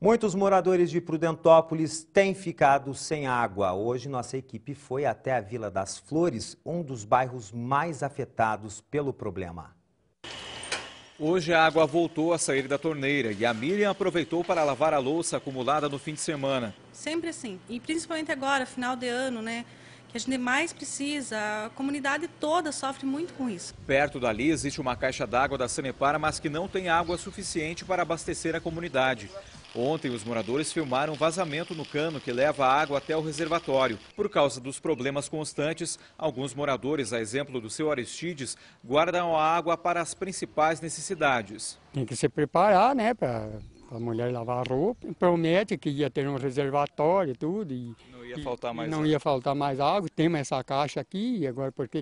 Muitos moradores de Prudentópolis têm ficado sem água. Hoje, nossa equipe foi até a Vila das Flores, um dos bairros mais afetados pelo problema. Hoje a água voltou a sair da torneira e a Miriam aproveitou para lavar a louça acumulada no fim de semana. Sempre assim, e principalmente agora, final de ano, né? que a gente mais precisa. A comunidade toda sofre muito com isso. Perto dali existe uma caixa d'água da Sanepar, mas que não tem água suficiente para abastecer a comunidade. Ontem, os moradores filmaram vazamento no cano que leva a água até o reservatório. Por causa dos problemas constantes, alguns moradores, a exemplo do seu Aristides, guardam a água para as principais necessidades. Tem que se preparar, né, para a mulher lavar a roupa. Promete que ia ter um reservatório tudo, e tudo. não ia faltar mais água. Não ia faltar mais água. Temos essa caixa aqui e agora por que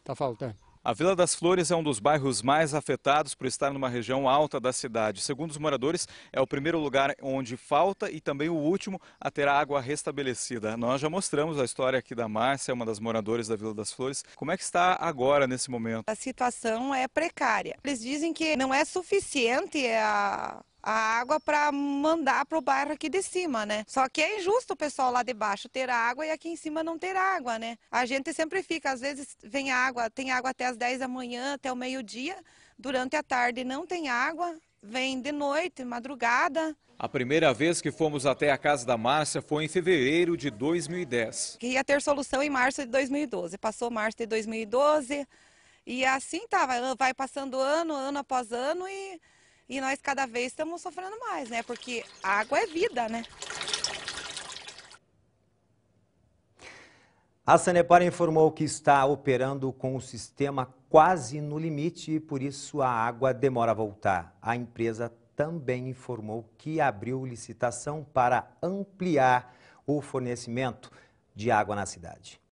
está faltando? A Vila das Flores é um dos bairros mais afetados por estar numa região alta da cidade. Segundo os moradores, é o primeiro lugar onde falta e também o último a ter a água restabelecida. Nós já mostramos a história aqui da Márcia, uma das moradoras da Vila das Flores. Como é que está agora nesse momento? A situação é precária. Eles dizem que não é suficiente a a água para mandar para o bairro aqui de cima, né? Só que é injusto o pessoal lá de baixo ter água e aqui em cima não ter água, né? A gente sempre fica, às vezes vem água, tem água até as 10 da manhã, até o meio-dia, durante a tarde não tem água, vem de noite, madrugada. A primeira vez que fomos até a casa da Márcia foi em fevereiro de 2010. Que ia ter solução em março de 2012. Passou março de 2012 e assim tava, vai passando ano, ano após ano e e nós cada vez estamos sofrendo mais, né? Porque água é vida, né? A Sanepar informou que está operando com o sistema quase no limite e por isso a água demora a voltar. A empresa também informou que abriu licitação para ampliar o fornecimento de água na cidade.